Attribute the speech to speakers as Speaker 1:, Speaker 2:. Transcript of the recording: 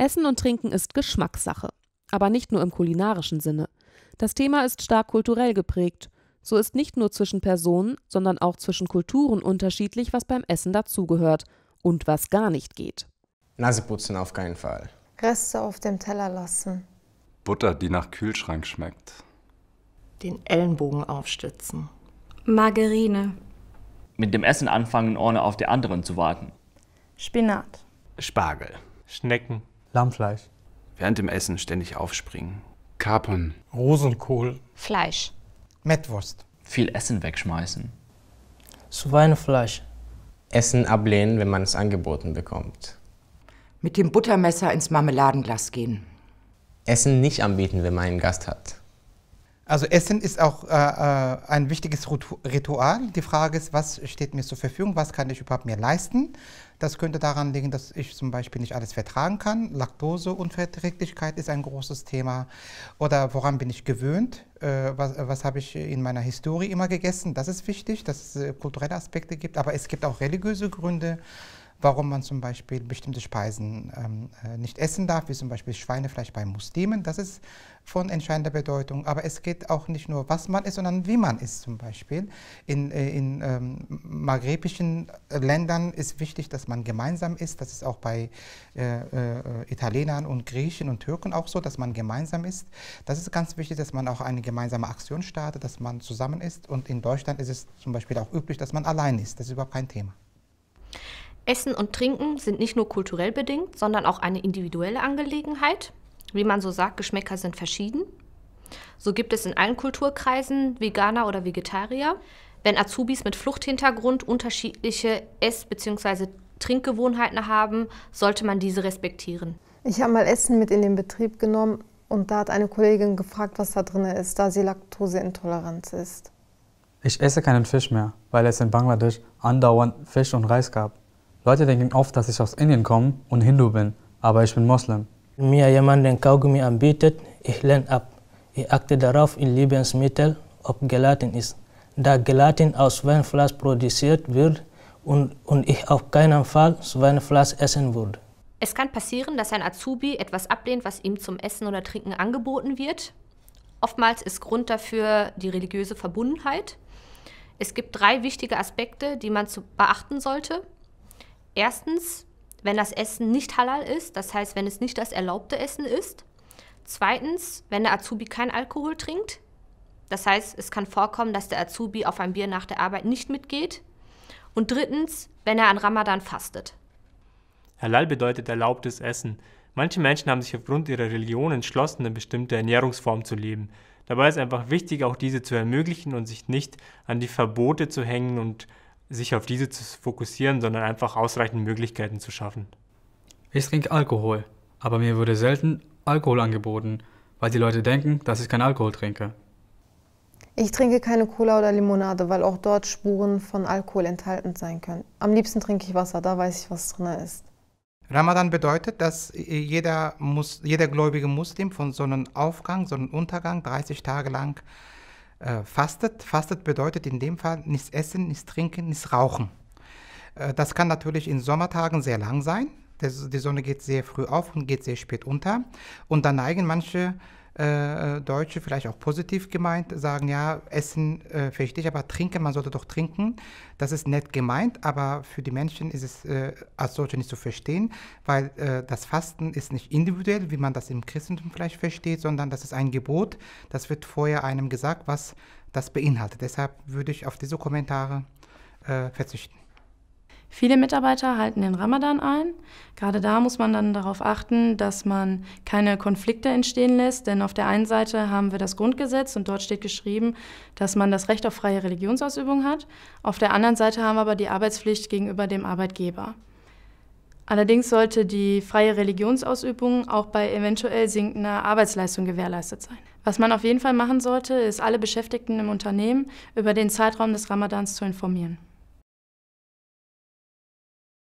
Speaker 1: Essen und Trinken ist Geschmackssache, aber nicht nur im kulinarischen Sinne. Das Thema ist stark kulturell geprägt. So ist nicht nur zwischen Personen, sondern auch zwischen Kulturen unterschiedlich, was beim Essen dazugehört und was gar nicht geht.
Speaker 2: Nase putzen auf keinen Fall.
Speaker 1: Reste auf dem Teller lassen.
Speaker 2: Butter, die nach Kühlschrank schmeckt. Den Ellenbogen aufstützen.
Speaker 1: Margarine.
Speaker 2: Mit dem Essen anfangen, ohne auf die anderen zu warten.
Speaker 1: Spinat.
Speaker 2: Spargel. Schnecken. Lammfleisch. Während dem Essen ständig aufspringen. Kapern. Rosenkohl. Fleisch. Mettwurst. Viel Essen wegschmeißen. Schweinefleisch. Essen ablehnen, wenn man es angeboten bekommt. Mit dem Buttermesser ins Marmeladenglas gehen. Essen nicht anbieten, wenn man einen Gast hat. Also Essen ist auch äh, äh ein wichtiges Ritual. Die Frage ist, was steht mir zur Verfügung, was kann ich überhaupt mir leisten? Das könnte daran liegen, dass ich zum Beispiel nicht alles vertragen kann. Laktoseunverträglichkeit ist ein großes Thema. Oder woran bin ich gewöhnt? Äh, was, äh, was habe ich in meiner Historie immer gegessen? Das ist wichtig, dass es kulturelle Aspekte gibt. Aber es gibt auch religiöse Gründe warum man zum Beispiel bestimmte Speisen ähm, äh, nicht essen darf, wie zum Beispiel Schweinefleisch bei Muslimen. Das ist von entscheidender Bedeutung. Aber es geht auch nicht nur, was man isst, sondern wie man isst zum Beispiel. In, äh, in ähm, maghrebischen Ländern ist wichtig, dass man gemeinsam isst. Das ist auch bei äh, äh, Italienern und Griechen und Türken auch so, dass man gemeinsam isst. Das ist ganz wichtig, dass man auch eine gemeinsame Aktion startet, dass man zusammen isst. Und in Deutschland ist es zum Beispiel auch üblich, dass man allein isst. Das ist überhaupt kein Thema.
Speaker 1: Essen und Trinken sind nicht nur kulturell bedingt, sondern auch eine individuelle Angelegenheit. Wie man so sagt, Geschmäcker sind verschieden. So gibt es in allen Kulturkreisen Veganer oder Vegetarier. Wenn Azubis mit Fluchthintergrund unterschiedliche Ess- bzw. Trinkgewohnheiten haben, sollte man diese respektieren. Ich habe mal Essen mit in den Betrieb genommen und da hat eine Kollegin gefragt, was da drin ist, da sie Laktoseintoleranz ist.
Speaker 2: Ich esse keinen Fisch mehr, weil es in Bangladesch andauernd Fisch und Reis gab. Leute denken oft, dass ich aus Indien komme und Hindu bin, aber ich bin Moslem. Mir jemand den Kaugummi anbietet, ich lehne ab. Ich achte darauf, in Lebensmittel, ob Gelatin ist. Da Gelatin aus Weinfleisch produziert wird und, und ich auf keinen Fall Weinfleisch essen würde.
Speaker 1: Es kann passieren, dass ein Azubi etwas ablehnt, was ihm zum Essen oder Trinken angeboten wird. Oftmals ist Grund dafür die religiöse Verbundenheit. Es gibt drei wichtige Aspekte, die man zu beachten sollte. Erstens, wenn das Essen nicht halal ist, das heißt, wenn es nicht das erlaubte Essen ist. Zweitens, wenn der Azubi keinen Alkohol trinkt. Das heißt, es kann vorkommen, dass der Azubi auf ein Bier nach der Arbeit nicht mitgeht. Und drittens, wenn er an Ramadan fastet.
Speaker 2: Halal bedeutet erlaubtes Essen. Manche Menschen haben sich aufgrund ihrer Religion entschlossen, eine bestimmte Ernährungsform zu leben. Dabei ist einfach wichtig, auch diese zu ermöglichen und sich nicht an die Verbote zu hängen und sich auf diese zu fokussieren, sondern einfach ausreichend Möglichkeiten zu schaffen. Ich trinke Alkohol, aber mir wurde selten Alkohol angeboten, weil die Leute denken, dass ich keinen Alkohol trinke.
Speaker 1: Ich trinke keine Cola oder Limonade, weil auch dort Spuren von Alkohol enthalten sein können. Am liebsten trinke ich Wasser, da weiß ich, was drin ist.
Speaker 2: Ramadan bedeutet, dass jeder, Mus jeder gläubige Muslim von Sonnenaufgang, Sonnenuntergang 30 Tage lang äh, fastet. Fastet bedeutet in dem Fall nichts essen, nichts trinken, nichts rauchen. Äh, das kann natürlich in Sommertagen sehr lang sein. Das, die Sonne geht sehr früh auf und geht sehr spät unter. Und dann neigen manche äh, äh, Deutsche, vielleicht auch positiv gemeint, sagen, ja, Essen äh, verstehe ich, aber trinken, man sollte doch trinken. Das ist nett gemeint, aber für die Menschen ist es äh, als solche nicht zu verstehen, weil äh, das Fasten ist nicht individuell, wie man das im Christentum vielleicht versteht, sondern das ist ein Gebot, das wird vorher einem gesagt, was das beinhaltet. Deshalb würde ich auf diese Kommentare äh, verzichten.
Speaker 1: Viele Mitarbeiter halten den Ramadan ein. Gerade da muss man dann darauf achten, dass man keine Konflikte entstehen lässt, denn auf der einen Seite haben wir das Grundgesetz und dort steht geschrieben, dass man das Recht auf freie Religionsausübung hat. Auf der anderen Seite haben wir aber die Arbeitspflicht gegenüber dem Arbeitgeber. Allerdings sollte die freie Religionsausübung auch bei eventuell sinkender Arbeitsleistung gewährleistet sein. Was man auf jeden Fall machen sollte, ist, alle Beschäftigten im Unternehmen über den Zeitraum des Ramadans zu informieren.